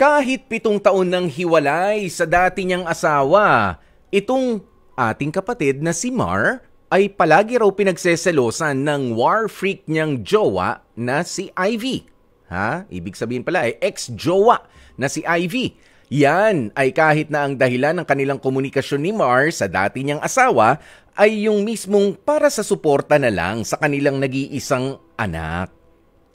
Kahit pitong taon nang hiwalay sa dati niyang asawa, itong ating kapatid na si Mar ay palagi raw pinagseselosan ng war freak niyang jowa na si Ivy. Ha? Ibig sabihin pala ay ex-jowa na si Ivy. Yan ay kahit na ang dahilan ng kanilang komunikasyon ni Mar sa dati niyang asawa ay yung mismong para sa suporta na lang sa kanilang nag-iisang anak.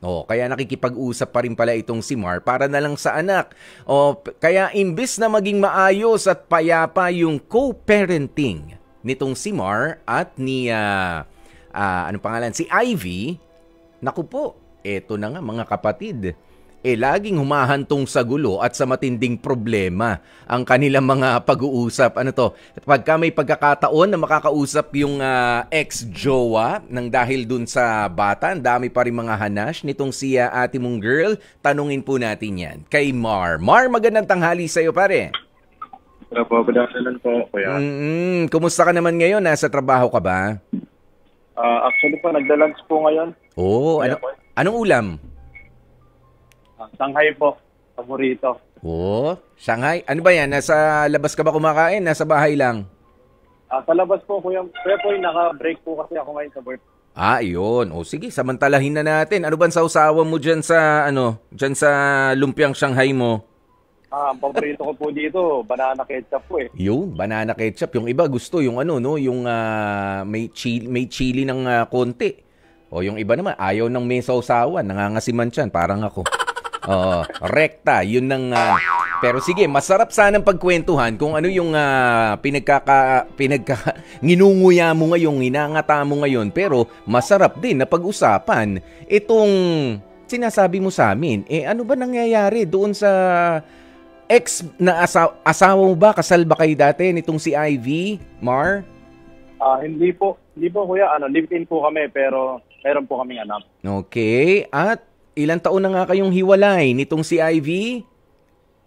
Oh, kaya nakikipag-usap pa rin pala itong si Mar para na lang sa anak. Oh, kaya imbes na maging maayos at payapa yung co-parenting nitong si Mar at ni, uh, uh, ano pangalan, si Ivy, naku po, eto na nga mga kapatid eh laging humahantong sa gulo at sa matinding problema ang kanilang mga pag-uusap. Ano to? Pagka may pagkakataon na makakausap yung uh, ex-jowa nang dahil dun sa bata, ang dami pa rin mga hanash nitong si uh, ate mong girl. Tanungin po natin yan kay Mar. Mar, magandang tanghali sa'yo pare. Hello po, good afternoon po, kuya. Mm-hmm. Kumusta ka naman ngayon? Nasa trabaho ka ba? Uh, actually pa, nagda-lunch po ngayon. oh, ano, anong ulam? Uh, Shanghai po, paborito. Oh, Shanghai. Ano ba yan? Nasa labas ka ba kumakain? Nasa bahay lang? Uh, sa labas po, Kuya po, naka-break po kasi ako ngayon sa work. Ah, yun. O oh, sige, samantalahin na natin. Ano ba sa usawa mo dyan sa, ano, dyan sa lumpiang Shanghai mo? Ah, ang paborito ko po dito, banana ketchup po eh. Yun, banana ketchup. Yung iba gusto, yung ano, no, yung uh, may, chili, may chili ng uh, konti. O yung iba naman, ayaw ng may sausawan, nangangasiman siyan, parang ako. Oo, rekta. Yun ang... Uh, pero sige, masarap sanang pagkwentuhan kung ano yung uh, pinagkaka... pinagka nginunguya mo ngayon, hinangata mo ngayon. Pero masarap din na pag-usapan itong sinasabi mo sa amin. Eh ano ba nangyayari doon sa ex na asaw, asawa mo ba? Kasal ba kayo dati nitong si Ivy, Mar? Uh, hindi po. Hindi po kuya. Ano, live-in po kami pero meron po kaming anak. Okay. At Ilan taon na nga kayong hiwalay nitong si IV?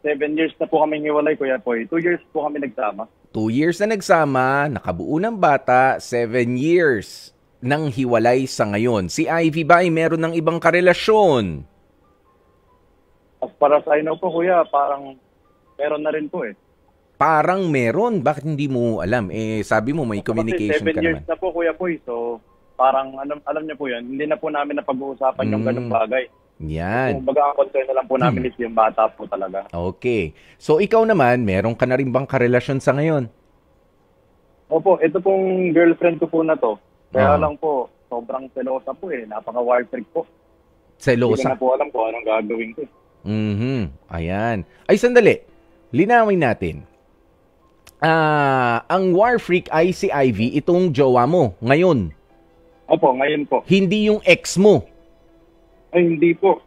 Seven years na po kami hiwalay, Kuya Poy. Two years po kami nagsama. Two years na nagsama, nakabuo ng bata, seven years nang hiwalay sa ngayon. Si Ivy ba ay meron ng ibang karelasyon? As para sa know po, Kuya, parang meron na rin po eh. Parang meron? Bakit hindi mo alam? Eh, sabi mo may communication Kasi seven ka years na po, Kuya Poy. So, parang alam, alam niya po yan. Hindi na po namin napag uusapan mm. yung ganong bagay. Yan. So, baga ang concern na lang po namin hmm. is yung bata po talaga. Okay. So ikaw naman, meron ka na rin bang karelasyon sa ngayon? Opo, ito pong girlfriend ko po na to. Kaya oh. lang po, sobrang selosa po eh. Napaka-wild trick po. Selosa? Hindi na po alam ko anong gagawin ko. Eh. Mm-hmm. Ayan. Ay, sandali. Linawin natin. Ah, uh, ang war freak ay si Ivy, itong jowa mo ngayon. Opo, ngayon po. Hindi yung ex mo. Ay, hindi po.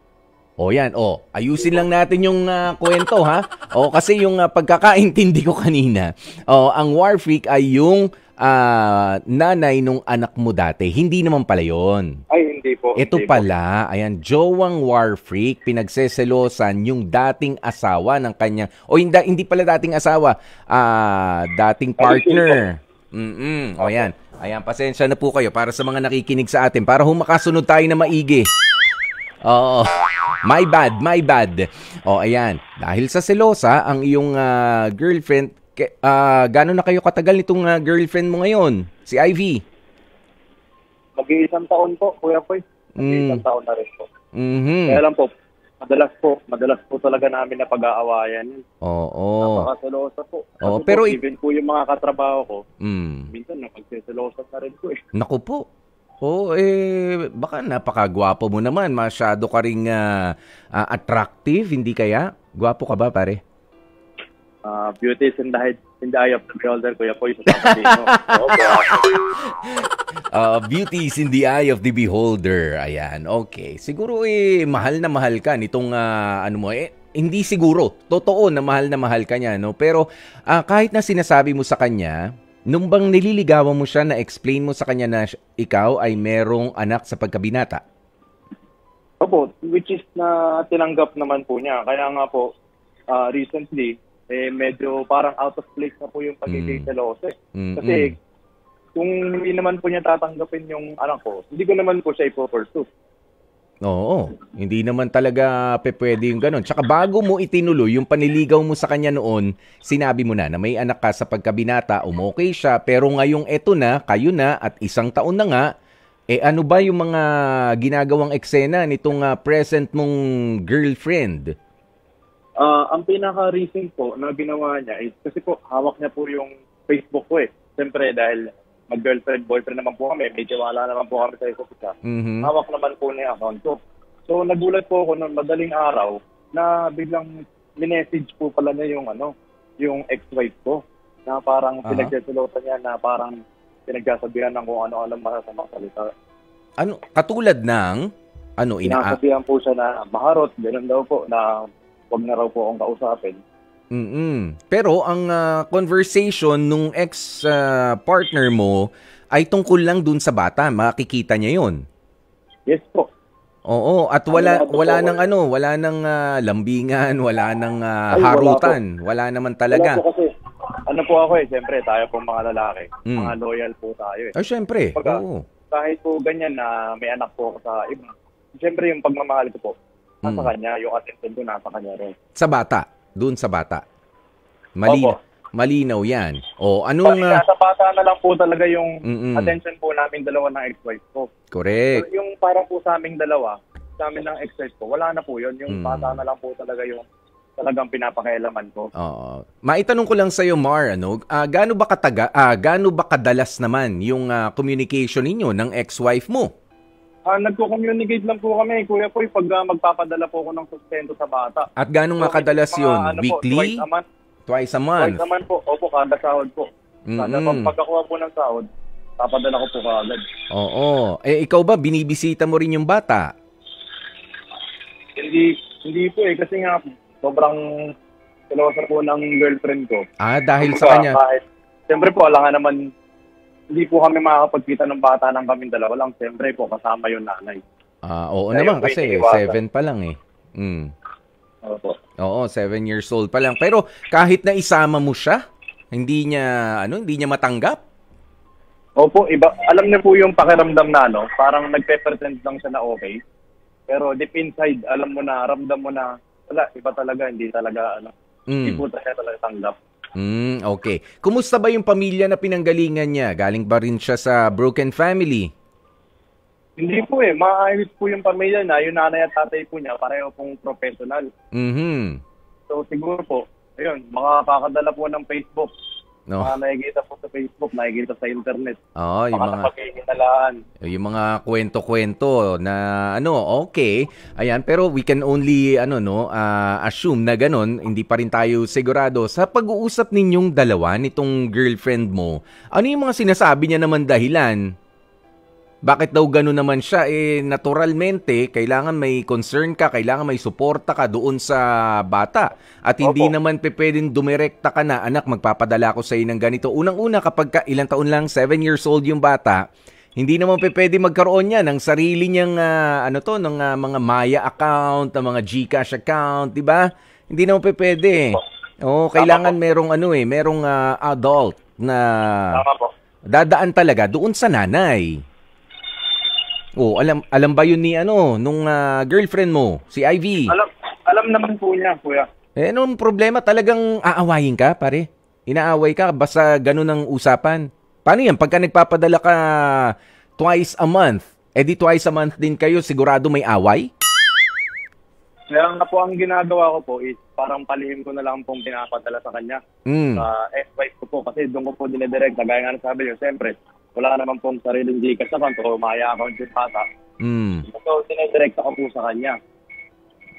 O yan, o. Ayusin lang natin yung uh, kwento ha. O kasi yung uh, pagkakaintindi ko kanina, o ang war freak ay yung uh, nanay nung anak mo dati. Hindi naman pala 'yon. Ay hindi po. Ito hindi pala, po. ayan, jowang war freak pinagseselosan yung dating asawa ng kanyang o hindi hindi pala dating asawa, uh, dating partner. Mm. O yan. Ayan, pasensya na po kayo para sa mga nakikinig sa atin para humakasunod tayo na maigi. Oo. My bad, my bad. O, ayan. Dahil sa selosa, ang iyong uh, girlfriend, uh, ah, gano'n na kayo katagal nitong uh, girlfriend mo ngayon? Si Ivy? Mag-iisang taon po, Kuya Poy. Mm. Mag-iisang mm. taon na rin po. Mm-hmm. Kaya lang po, madalas po, madalas po talaga namin na pag-aawayan. Oo. Oh, oh. Napakaselosa po. Oo, oh, pero po, even po yung mga katrabaho ko, mm. minsan napagseselosa na rin po eh. Naku po. Oo, oh, eh, baka napakagwapo mo naman. Masyado ka rin uh, ah, uh, ah, attractive, hindi kaya? Gwapo ka ba, pare? Uh, beauty is in the, in the eye of the beholder, Kuya Poy, sa Tapatino. uh, beauty is in the eye of the beholder. Ayan, okay. Siguro, eh, mahal na mahal ka nitong, uh, ano mo, eh, hindi siguro. Totoo na mahal na mahal ka niya, no? Pero, uh, kahit na sinasabi mo sa kanya, Nung bang nililigawan mo siya, na-explain mo sa kanya na ikaw ay merong anak sa pagkabinata? Opo, which is na tinanggap naman po niya. Kaya nga po, uh, recently, eh, medyo parang out of place na po yung pagiging mm. seloso. mm Kasi kung hindi naman po niya tatanggapin yung anak ko, hindi ko naman po siya ipo-pursue. Oo. Hindi naman talaga pe pwede yung ganun. Tsaka bago mo itinuloy yung paniligaw mo sa kanya noon, sinabi mo na na may anak ka sa pagkabinata, umokay siya, pero ngayong eto na, kayo na, at isang taon na nga, eh ano ba yung mga ginagawang eksena nitong uh, present mong girlfriend? Uh, ang pinaka-reason po na ginawa niya is kasi po hawak niya po yung Facebook ko eh. Siyempre dahil mag-girlfriend, boyfriend naman po kami. May wala naman po kami sa isa't isa. Mm-hmm. Hawak naman po ni yung account ko. So, nagulat po ako noon madaling araw na biglang minessage po pala niya yung ano, yung ex-wife ko na parang uh-huh. pinagsasulutan niya na parang pinagsasabihan ng kung ano alam masasamang salita. Ano, katulad ng ano ina Sinasabihan po siya na maharot, ganun daw po na wag na raw po akong kausapin. Mm-mm. Pero ang uh, conversation nung ex uh, partner mo ay tungkol lang dun sa bata, makikita niya 'yon. Yes po. Oo, at wala wala nang ano, wala nang uh, lambingan, wala nang uh, harutan, wala, naman talaga. Wala kasi ano po ako eh, siyempre tayo pong mga lalaki, mm. mga loyal po tayo eh. Ay, siyempre. Pagka, oo. Kahit po ganyan na may anak po ako sa iba, siyempre yung pagmamahal ko po, nasa mm. kanya, yung attention ko nasa kanya rin. Sa bata? doon sa bata. Malinaw, Opo. malinaw yan. O, anong... Pag sa bata na lang po talaga yung mm-mm. attention po namin dalawa ng ex-wife ko. Correct. So, yung para po sa aming dalawa, sa amin ng ex-wife ko, wala na po yun. Yung mm. bata na lang po talaga yung talagang pinapakailaman ko. Oo. Maitanong ko lang sa iyo Mar, ano, uh, gaano ba kataga uh, gaano ba kadalas naman yung uh, communication ninyo ng ex-wife mo? Ah, nagko-communicate lang po kami, Kuya Poy, pag ah, magpapadala po ako ng sustento sa bata. At ganong So, makadalas mga, yun? ano po, Weekly? twice a month. Twice a month? Twice a month po. Opo, kada sahod po. Mm-mm. pag pagkakuha po ng sahod, papadala ko po kaagad. Oo. Eh, ikaw ba, binibisita mo rin yung bata? Hindi, hindi po eh, kasi nga sobrang silosa po ng girlfriend ko. Ah, dahil sa Kumbaga, kanya. Kahit, Siyempre po, wala nga naman hindi po kami makakapagkita ng bata ng kami dalawa lang. Siyempre po, kasama yung nanay. Ah, oo naman kasi, iniiwasan. seven pa lang eh. Mm. Opo. Oo, seven years old pa lang. Pero kahit na isama mo siya, hindi niya, ano, hindi niya matanggap. Opo, iba, alam niya po yung pakiramdam na ano, parang nagpe-pretend lang siya na okay. Pero deep inside, alam mo na, ramdam mo na, wala, iba talaga, hindi talaga, ano, Mm. hindi po talaga talaga tanggap. Mm, okay. Kumusta ba yung pamilya na pinanggalingan niya? Galing ba rin siya sa broken family? Hindi po eh. Maayos po yung pamilya na. Yung nanay at tatay po niya, pareho pong professional. Mhm. So siguro po, ayun, makakakadala po ng Facebook. No. Mga nakikita po sa Facebook, nakikita sa internet. Oo, oh, yung mga... Napagkikitalaan. Yung mga kwento-kwento na ano, okay. Ayan, pero we can only ano no, uh, assume na ganun, hindi pa rin tayo sigurado. Sa pag-uusap ninyong dalawa, nitong girlfriend mo, ano yung mga sinasabi niya naman dahilan? bakit daw gano'n naman siya? Eh, naturalmente, kailangan may concern ka, kailangan may suporta ka doon sa bata. At hindi Opo. naman pe pwedeng dumirekta ka na, anak, magpapadala ko sa inang ganito. Unang-una, kapag ka, ilang taon lang, 7 years old yung bata, hindi naman pe pwede magkaroon niya ng sarili niyang uh, ano to ng uh, mga Maya account, ng mga GCash account, 'di ba? Hindi naman pe pwede. Oh, kailangan merong ano eh, merong uh, adult na dadaan talaga doon sa nanay. Oh, alam alam ba 'yun ni ano nung uh, girlfriend mo, si Ivy? Alam alam naman po niya, kuya. Eh anong problema talagang aawayin ka, pare? Inaaway ka basta ganun ang usapan. Paano 'yan pagka nagpapadala ka twice a month? Eh di twice a month din kayo, sigurado may away? Kaya nga po ang ginagawa ko po is parang palihim ko na lang pong pinapadala sa kanya. Mm. Sa uh, ex-wife ko po kasi doon ko po dinidirect. Kagaya nga sabi niyo, siyempre, wala naman pong sariling Gcash account o maya account yung bata. Mm. So, dinidirect ako po sa kanya.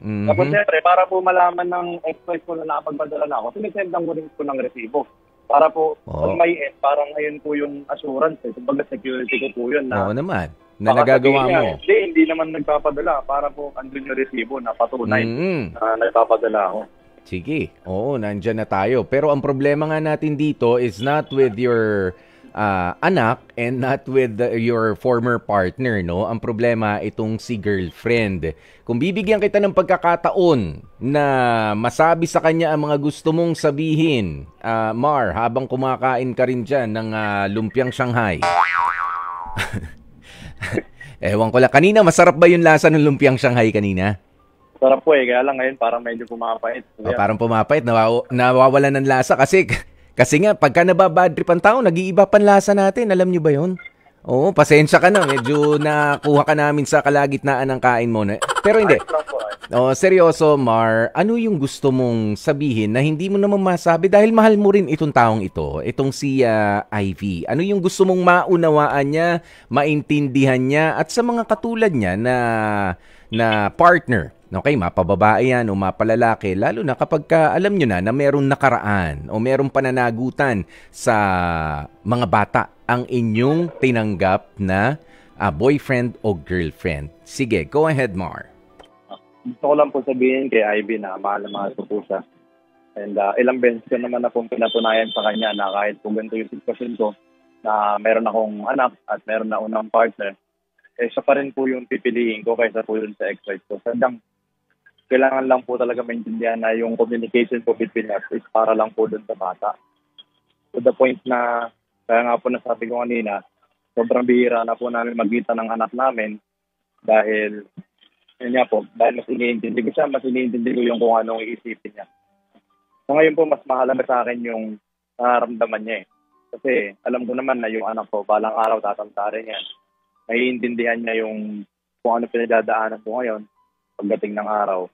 Mm-hmm. Tapos, siyempre, para po malaman ng express ko na nakapagpadala na ako, sinisendan ko rin po ng resibo. Para po, oh. pag may end, eh, parang ngayon po yung assurance. Eh. Kumbaga, security ko po yun. Na, Oo naman. Na nagagawa mo. Hindi, hindi naman nagpapadala. Para po, andun yung resibo na patunay mm-hmm. na nagpapadala ako. Sige. Oo, nandyan na tayo. Pero ang problema nga natin dito is not with your uh, anak and not with the, your former partner, no? Ang problema itong si girlfriend. Kung bibigyan kita ng pagkakataon na masabi sa kanya ang mga gusto mong sabihin, uh, Mar, habang kumakain ka rin dyan ng uh, lumpiang Shanghai. Ewan ko lang. Kanina, masarap ba yung lasa ng lumpiang Shanghai kanina? Sarap po eh. Kaya lang ngayon parang medyo pumapait. Oh, parang pumapait. Nawaw- nawawalan ng lasa kasi kasi nga, pagka nababadrip ang tao, nag-iiba panlasa natin. Alam nyo ba yon? Oo, pasensya ka na. Medyo nakuha ka namin sa kalagitnaan ng kain mo. Na. Pero hindi. O, seryoso, Mar. Ano yung gusto mong sabihin na hindi mo naman masabi dahil mahal mo rin itong taong ito, itong si uh, Ivy. Ano yung gusto mong maunawaan niya, maintindihan niya at sa mga katulad niya na na partner Okay, mapababae yan o mapalalaki, lalo na kapag ka, alam nyo na na merong nakaraan o merong pananagutan sa mga bata ang inyong tinanggap na uh, boyfriend o girlfriend. Sige, go ahead, Mar. Ah, gusto ko lang po sabihin kay Ivy na mahal na mahal ko And uh, ilang beses ko naman akong pinatunayan sa kanya na kahit kung ganito yung sitwasyon ko, na meron akong anak at meron na unang partner, eh siya pa rin po yung pipiliin ko kaysa po yun sa ex-wife ko. Sandang kailangan lang po talaga maintindihan na yung communication po between us is para lang po doon sa bata. To the point na, kaya nga po nasabi ko kanina, sobrang bihira na po namin magkita ng anak namin dahil, yun nga po, dahil mas iniintindi ko siya, mas iniintindi ko yung kung anong iisipin niya. So ngayon po, mas mahalaga sa akin yung nararamdaman niya eh. Kasi alam ko naman na yung anak ko, balang araw rin yan. Naiintindihan niya yung kung ano pinagdadaanan ko ngayon pagdating ng araw.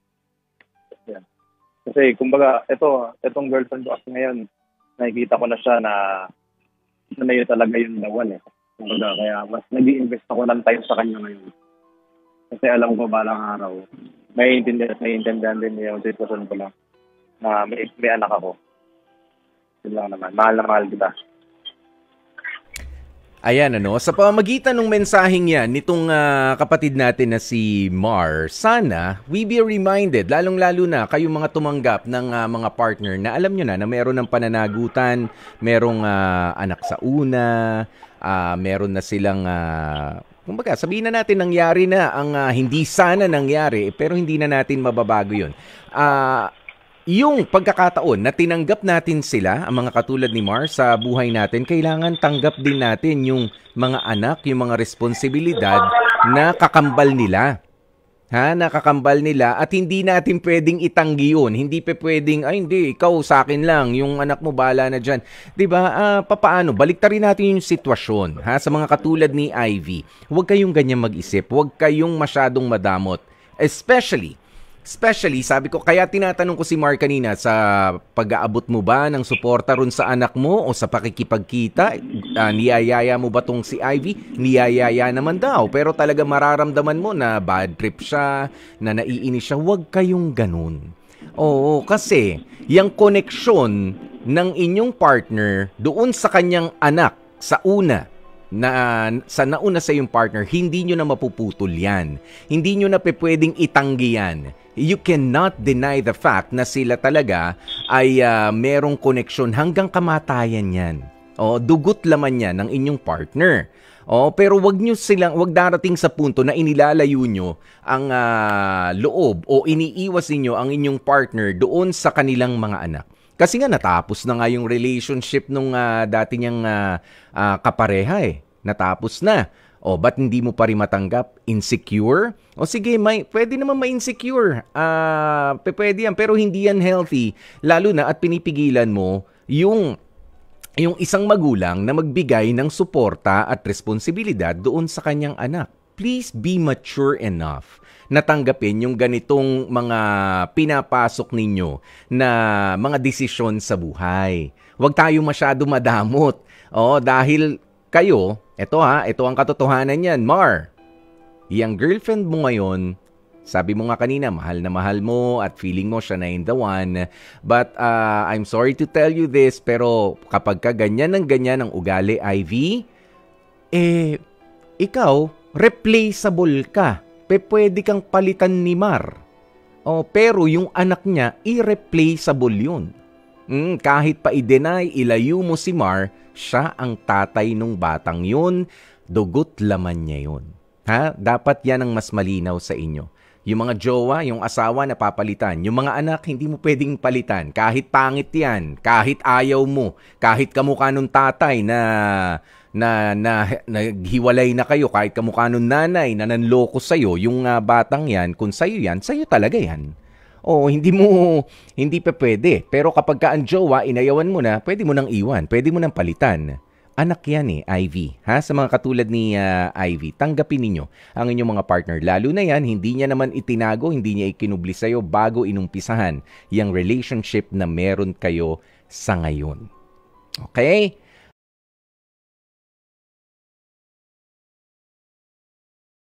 Kasi kumbaga, ito, itong girlfriend ko kasi ngayon, nakikita ko na siya na ito na yun talaga yung lawan eh. Kumbaga, kaya mas nag invest ako ng time sa kanya ngayon. Kasi alam ko balang araw, may intindihan, may intindihan din niya yung sitwasyon ko lang na may, may anak ako. Yun lang naman. Mahal na mahal kita. Ayan ano, sa pamamagitan ng mensaheng yan nitong uh, kapatid natin na si Mar, sana we be reminded, lalong-lalo na kayong mga tumanggap ng uh, mga partner na alam nyo na na meron ng pananagutan, merong uh, anak sa una, uh, meron na silang uh, kumbaga sabihin na natin nangyari na ang uh, hindi sana nangyari pero hindi na natin mababago yun. Uh, yung pagkakataon na tinanggap natin sila, ang mga katulad ni Mar, sa buhay natin, kailangan tanggap din natin yung mga anak, yung mga responsibilidad na kakambal nila. Ha, nakakambal nila at hindi natin pwedeng itanggi yun. Hindi pa pwedeng, ay hindi, ikaw sa akin lang, yung anak mo bala na dyan. ba diba, uh, papaano, baliktarin natin yung sitwasyon. Ha, sa mga katulad ni Ivy, huwag kayong ganyan mag-isip, huwag kayong masyadong madamot. Especially, Especially, sabi ko, kaya tinatanong ko si Mark kanina sa pag-aabot mo ba ng suporta ron sa anak mo o sa pakikipagkita? Uh, niyayaya mo ba tong si Ivy? Niyayaya naman daw. Pero talaga mararamdaman mo na bad trip siya, na naiinis siya. Huwag kayong ganun. Oo, kasi yung koneksyon ng inyong partner doon sa kanyang anak sa una na uh, sa nauna sa yung partner, hindi nyo na mapuputol yan. Hindi nyo na pwedeng itanggi yan. You cannot deny the fact na sila talaga ay uh, merong connection hanggang kamatayan yan. O, dugot laman yan ng inyong partner. O, pero wag niyo silang wag darating sa punto na inilalayo nyo ang uh, loob o iniiwas niyo ang inyong partner doon sa kanilang mga anak. Kasi nga natapos na nga yung relationship nung uh, dati niyang uh, uh, kapareha eh. Natapos na. O, ba't hindi mo pa rin matanggap? Insecure? O sige, may, pwede naman ma-insecure. Uh, pwede yan, pero hindi yan healthy. Lalo na at pinipigilan mo yung yung isang magulang na magbigay ng suporta at responsibilidad doon sa kanyang anak. Please be mature enough natanggapin yung ganitong mga pinapasok ninyo na mga desisyon sa buhay. Huwag tayo masyado madamot. Oh, dahil kayo, ito ha, ito ang katotohanan niyan, Mar. Yung girlfriend mo ngayon, sabi mo nga kanina, mahal na mahal mo at feeling mo siya na in the one. But uh, I'm sorry to tell you this, pero kapag ka ganyan ng ganyan ang ugali, Ivy, eh, ikaw, replaceable ka pe pwede kang palitan ni Mar. O, pero yung anak niya, irreplaceable yun. Mm, kahit pa i-deny, ilayo mo si Mar, siya ang tatay nung batang yun, dugot laman niya yun. Ha? Dapat yan ang mas malinaw sa inyo. Yung mga jowa, yung asawa na papalitan. Yung mga anak, hindi mo pwedeng palitan. Kahit pangit yan, kahit ayaw mo, kahit kamukha nung tatay na na, na naghiwalay na kayo kahit kamukha nung nanay na nanloko sa'yo, yung uh, batang yan, kung sa'yo yan, sa'yo talaga yan. O hindi mo, hindi pa pwede. Pero kapag ka ang jowa, inayawan mo na, pwede mo nang iwan, pwede mo nang palitan. Anak yan eh, Ivy. Ha? Sa mga katulad ni uh, Ivy, tanggapin ninyo ang inyong mga partner. Lalo na yan, hindi niya naman itinago, hindi niya ikinubli sa'yo bago inumpisahan yung relationship na meron kayo sa ngayon. Okay?